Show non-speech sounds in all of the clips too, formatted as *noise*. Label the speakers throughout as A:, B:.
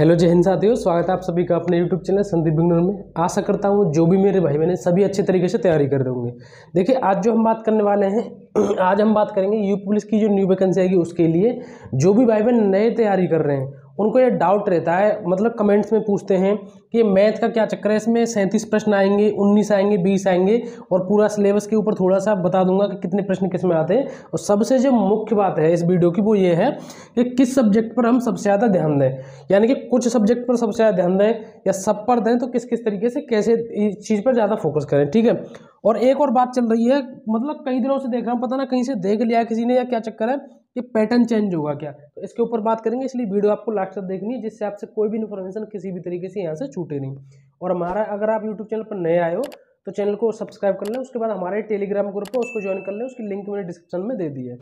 A: hello जय हिंद साथियों स्वागत है आप सभी का अपने यूट्यूब चैनल संदीप बिगनर में आशा करता हूँ जो भी मेरे भाई बहने सभी अच्छे तरीके से तैयारी कर रहे होंगे देखिए आज जो हम बात करने वाले हैं *clears throat* आज हम बात करेंगे यू पुलिस की जो न्यू वैकेंसी आएगी उसके लिए जो भी भाई बहन नए तैयारी कर रहे हैं उनको ये डाउट रहता है मतलब कमेंट्स में पूछते हैं कि मैथ का क्या चक्कर है इसमें सैंतीस प्रश्न आएंगे उन्नीस आएंगे बीस आएंगे और पूरा सिलेबस के ऊपर थोड़ा सा बता दूंगा कि कितने प्रश्न किस में आते हैं और सबसे जो मुख्य बात है इस वीडियो की वो ये है कि किस सब्जेक्ट पर हम सबसे ज़्यादा ध्यान दें यानी कि कुछ सब्जेक्ट पर सबसे ज़्यादा ध्यान दें या सब पर दें तो किस किस तरीके से कैसे इस चीज़ पर ज़्यादा फोकस करें ठीक है और एक और बात चल रही है मतलब कई दिनों से देख रहा हूँ पता ना कहीं से देख लिया किसी ने या क्या चक्कर है कि पैटर्न चेंज होगा क्या तो इसके ऊपर बात करेंगे इसलिए वीडियो आपको लास्ट तक देखनी है जिससे आपसे कोई भी इन्फॉर्मेशन किसी भी तरीके से यहाँ से छूटे नहीं और हमारा अगर आप यूट्यूब चैनल पर नए आए हो तो चैनल को सब्सक्राइब कर लें उसके बाद हमारे टेलीग्राम ग्रुप है उसको ज्वाइन कर लें उसकी लिंक मैंने डिस्क्रिप्शन में दे दी है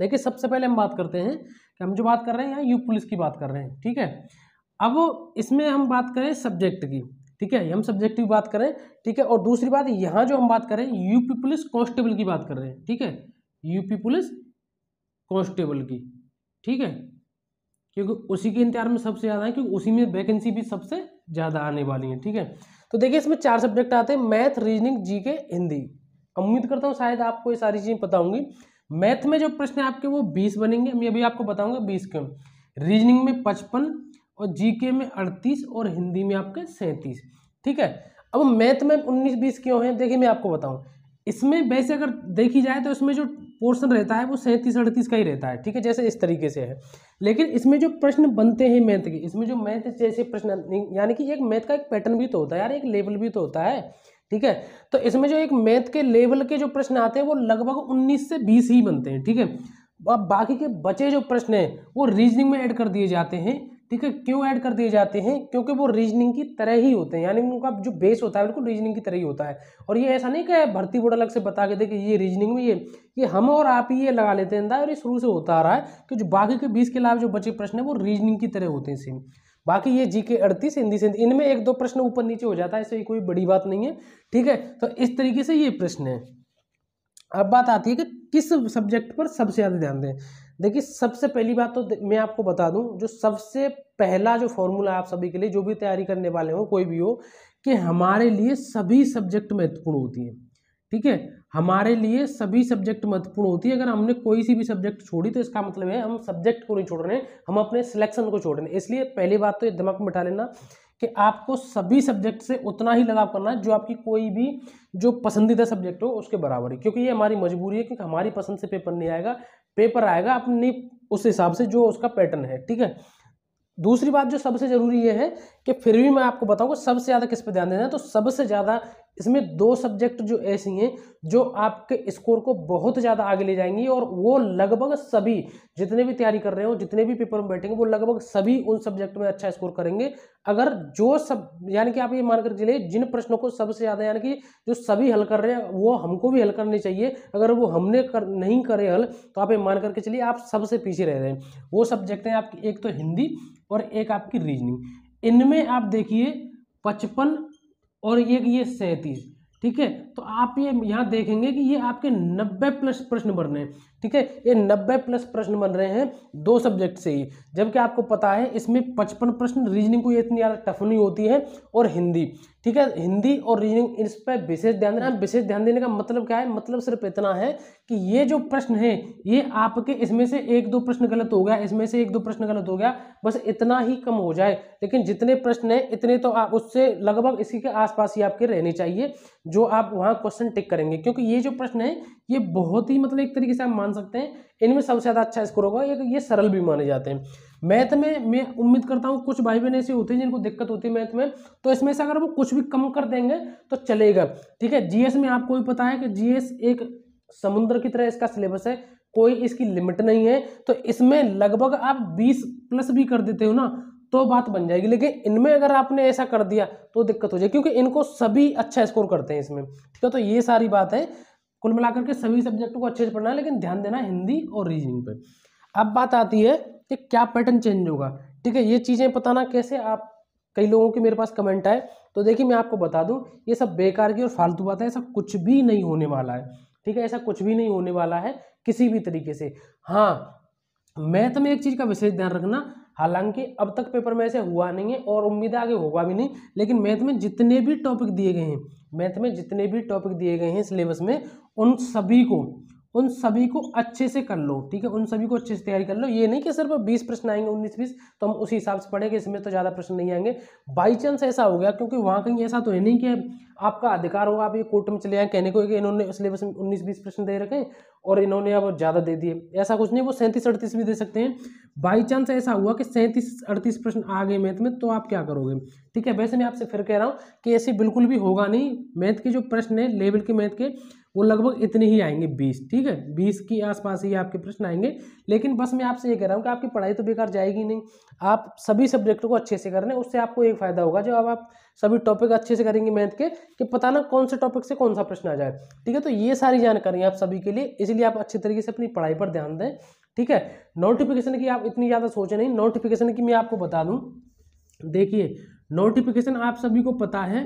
A: देखिए सबसे पहले हम बात करते हैं कि हम जो बात कर रहे हैं यहाँ यू पुलिस की बात कर रहे हैं ठीक है अब इसमें हम बात करें सब्जेक्ट की ठीक है हम सब्जेक्टिव बात करें ठीक है और दूसरी बात यहाँ जो हम बात करें यूपी पुलिस कांस्टेबल की बात कर रहे हैं ठीक है यूपी पुलिस कांस्टेबल की ठीक है क्योंकि उसी के इंतजार में सबसे ज़्यादा है क्योंकि उसी में वैकेंसी भी सबसे ज़्यादा आने वाली है ठीक है तो देखिए इसमें चार सब्जेक्ट आते हैं मैथ रीजनिंग जी के हिंदी उम्मीद करता हूँ शायद आपको ये सारी चीज़ें पता होंगी मैथ में जो प्रश्न आपके वो बीस बनेंगे मैं अभी आपको बताऊंगा बीस के रीजनिंग में पचपन और जीके में अड़तीस और हिंदी में आपके सैंतीस ठीक है अब मैथ में उन्नीस बीस क्यों है देखिए मैं आपको बताऊँ इसमें वैसे अगर देखी जाए तो इसमें जो पोर्शन रहता है वो सैंतीस अड़तीस का ही रहता है ठीक है जैसे इस तरीके से है लेकिन इसमें जो प्रश्न बनते हैं मैथ के इसमें जो मैथ जैसे प्रश्न यानी कि एक मैथ का एक पैटर्न भी तो होता है यार एक लेवल भी तो होता है ठीक है तो इसमें जो एक मैथ के लेवल के जो प्रश्न आते हैं वो लगभग उन्नीस से बीस ही बनते हैं ठीक है अब बाकी के बचे जो प्रश्न हैं वो रीजनिंग में ऐड कर दिए जाते हैं ठीक है क्यों ऐड कर दिए जाते हैं क्योंकि वो रीजनिंग की तरह ही होते हैं यानी उनका जो बेस होता है बिल्कुल रीजनिंग की तरह ही होता है और ये ऐसा नहीं कि भर्ती बोर्ड अलग से बता के दे कि ये रीजनिंग में ये ये हम और आप ही ये लगा लेते हैं अंदाज और ये शुरू से होता आ रहा है कि जो बाकी के बीस के अलावा जो बचे प्रश्न है वो रीजनिंग की तरह होते हैं सेम बाकी ये जी के अड़तीस हिंदी से इनमें एक दो प्रश्न ऊपर नीचे हो जाता है ऐसे कोई बड़ी बात नहीं है ठीक है तो इस तरीके से ये प्रश्न है अब बात आती है कि किस सब्जेक्ट पर सबसे ज़्यादा ध्यान दें देखिए सबसे पहली बात तो मैं आपको बता दूं जो सबसे पहला जो फॉर्मूला आप सभी के लिए जो भी तैयारी करने वाले हो कोई भी हो कि हमारे लिए सभी सब्जेक्ट महत्वपूर्ण होती हैं ठीक है हमारे लिए सभी सब्जेक्ट महत्वपूर्ण होती है अगर हमने कोई सी भी सब्जेक्ट छोड़ी तो इसका मतलब है हम सब्जेक्ट को नहीं छोड़ रहे हैं हम अपने सिलेक्शन को छोड़ रहे हैं इसलिए पहली बात तो ये दिमाग में बैठा लेना कि आपको सभी सब्जेक्ट से उतना ही लगाव करना है जो आपकी कोई भी जो पसंदीदा सब्जेक्ट हो उसके बराबर है क्योंकि ये हमारी मजबूरी है क्योंकि हमारी पसंद से पेपर नहीं आएगा पेपर आएगा अपनी उस हिसाब से जो उसका पैटर्न है ठीक है दूसरी बात जो सबसे ज़रूरी ये है कि फिर भी मैं आपको बताऊँगा सबसे ज़्यादा किस पर ध्यान देना है तो सबसे ज़्यादा इसमें दो सब्जेक्ट जो ऐसी हैं जो आपके स्कोर को बहुत ज़्यादा आगे ले जाएंगी और वो लगभग सभी जितने भी तैयारी कर रहे हो जितने भी पेपर में बैठेंगे वो लगभग सभी उन सब्जेक्ट में अच्छा स्कोर करेंगे अगर जो सब यानी कि आप ये मान कर चलिए जिन प्रश्नों को सबसे ज़्यादा यानी कि जो सभी हल कर रहे हैं वो हमको भी हल करने चाहिए अगर वो हमने कर नहीं करे हल तो आप ये मान करके चलिए आप सबसे पीछे रह रहे हैं वो सब्जेक्ट हैं आपकी एक तो हिंदी और एक आपकी रीजनिंग इनमें आप देखिए पचपन और ये ये सैंतीस ठीक है तो आप ये यहाँ देखेंगे कि ये आपके 90 प्लस प्रश्न बन रहे हैं ठीक है ये 90 प्लस प्रश्न बन रहे हैं दो सब्जेक्ट से ही जबकि आपको पता है इसमें 55 प्रश्न रीजनिंग को ये इतनी ज़्यादा टफ नहीं होती है और हिंदी ठीक है हिंदी और रीजनिंग इस पर विशेष ध्यान देना विशेष ध्यान देने का मतलब क्या है मतलब सिर्फ इतना है कि ये जो प्रश्न है ये आपके इसमें से एक दो प्रश्न गलत हो गया इसमें से एक दो प्रश्न गलत हो गया बस इतना ही कम हो जाए लेकिन जितने प्रश्न हैं इतने तो आप उससे लगभग इसी के आसपास ही आपके रहने चाहिए जो आप वहाँ वहाँ क्वेश्चन टिक करेंगे क्योंकि ये जो प्रश्न है ये बहुत ही मतलब एक तरीके से आप मान सकते हैं इनमें सबसे ज़्यादा अच्छा स्कोर होगा ये ये सरल भी माने जाते हैं मैथ में मैं उम्मीद करता हूँ कुछ भाई बहन ऐसे होते हैं जिनको दिक्कत होती है मैथ में तो इसमें से अगर वो कुछ भी कम कर देंगे तो चलेगा ठीक है जीएस में आपको भी पता है कि जीएस एक समुद्र की तरह इसका सिलेबस है कोई इसकी लिमिट नहीं है तो इसमें लगभग आप 20 प्लस भी कर देते हो ना तो बात बन जाएगी लेकिन इनमें अगर आपने ऐसा कर दिया तो दिक्कत हो जाएगी क्योंकि इनको सभी अच्छा स्कोर करते हैं इसमें ठीक है तो ये सारी बात है कुल मिलाकर के सभी सब्जेक्ट को अच्छे से पढ़ना है लेकिन ध्यान देना हिंदी और रीजनिंग पे अब बात आती है कि क्या पैटर्न चेंज होगा ठीक है ये चीज़ें बताना कैसे आप कई लोगों के मेरे पास कमेंट आए तो देखिए मैं आपको बता दूं ये सब बेकार की और फालतू बात है ऐसा कुछ भी नहीं होने वाला है ठीक है ऐसा कुछ भी नहीं होने वाला है किसी भी तरीके से हाँ मैथ में एक चीज़ का विशेष ध्यान रखना हालांकि अब तक पेपर में ऐसे हुआ नहीं है और उम्मीद है आगे होगा भी नहीं लेकिन मैथ में जितने भी टॉपिक दिए गए हैं मैथ में जितने भी टॉपिक दिए गए हैं सिलेबस में उन सभी को उन सभी को अच्छे से कर लो ठीक है उन सभी को अच्छे से तैयारी कर लो ये नहीं कि सिर्फ बीस प्रश्न आएंगे उन्नीस बीस तो हम उसी हिसाब से पढ़ेंगे इसमें तो ज़्यादा प्रश्न नहीं आएंगे बाई चांस ऐसा हो गया क्योंकि वहाँ कहीं ऐसा तो है नहीं कि आपका अधिकार होगा आप ये कोर्ट में चले आए कहने को कि इन्होंने सिलेबस में उन्नीस बीस प्रश्न दे रखे और इन्होंने अब ज़्यादा दे दिए ऐसा कुछ नहीं वो सैंतीस अड़तीस भी दे सकते हैं बाई चांस ऐसा हुआ कि सैंतीस अड़तीस प्रश्न आ गए मैथ में तो आप क्या करोगे ठीक है वैसे मैं आपसे फिर कह रहा हूँ कि ऐसे बिल्कुल भी होगा नहीं मैथ के जो प्रश्न है लेवल के मैथ के वो लगभग इतने ही आएंगे बीस ठीक है बीस के आसपास ही आपके प्रश्न आएंगे लेकिन बस मैं आपसे ये कह रहा हूँ कि आपकी पढ़ाई तो बेकार जाएगी नहीं आप सभी सब्जेक्ट को अच्छे से कर रहे हैं उससे आपको एक फ़ायदा होगा जो आप सभी टॉपिक अच्छे से करेंगे मैथ के कि पता ना कौन से टॉपिक से कौन सा प्रश्न आ जाए ठीक है तो ये सारी जानकारी आप सभी के लिए इसलिए आप अच्छे तरीके से अपनी पढ़ाई पर ध्यान दें ठीक है नोटिफिकेशन की आप इतनी ज़्यादा सोचे नहीं नोटिफिकेशन की मैं आपको बता दूँ देखिए नोटिफिकेशन आप सभी को पता है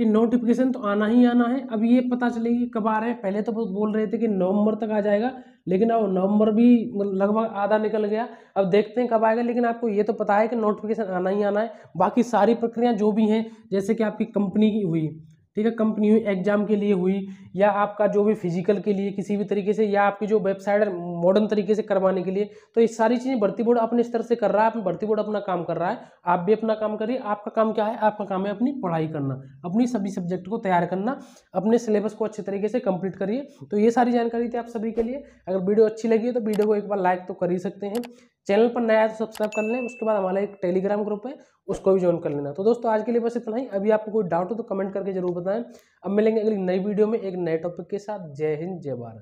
A: कि नोटिफिकेशन तो आना ही आना है अब ये पता चलेगी कब आ रहे हैं पहले तो बोल रहे थे कि नवंबर तक आ जाएगा लेकिन अब नवंबर भी मतलब लगभग आधा निकल गया अब देखते हैं कब आएगा लेकिन आपको ये तो पता है कि नोटिफिकेशन आना ही आना है बाकी सारी प्रक्रिया जो भी हैं जैसे कि आपकी कंपनी की हुई ठीक है कंपनी हुई एग्जाम के लिए हुई या आपका जो भी फिजिकल के लिए किसी भी तरीके से या आपकी जो वेबसाइट मॉडर्न तरीके से करवाने के लिए तो ये सारी चीज़ें भर्ती बोर्ड अपने स्तर से कर रहा है भर्ती बोर्ड अपना काम कर रहा है आप भी अपना काम करिए आपका काम क्या है आपका काम है अपनी पढ़ाई करना अपनी सभी सब्जेक्ट को तैयार करना अपने सिलेबस को अच्छे तरीके से कंप्लीट करिए तो ये सारी जानकारी थी आप सभी के लिए अगर वीडियो अच्छी लगी है तो वीडियो को एक बार लाइक तो कर ही सकते हैं चैनल पर नया है तो सब्सक्राइब कर लें उसके बाद हमारा एक टेलीग्राम ग्रुप है उसको भी ज्वाइन कर लेना तो दोस्तों आज के लिए बस इतना ही अभी आपको कोई डाउट हो तो कमेंट करके जरूर बताएं अब मिलेंगे अगली नई वीडियो में एक नए टॉपिक के साथ जय हिंद जय भारत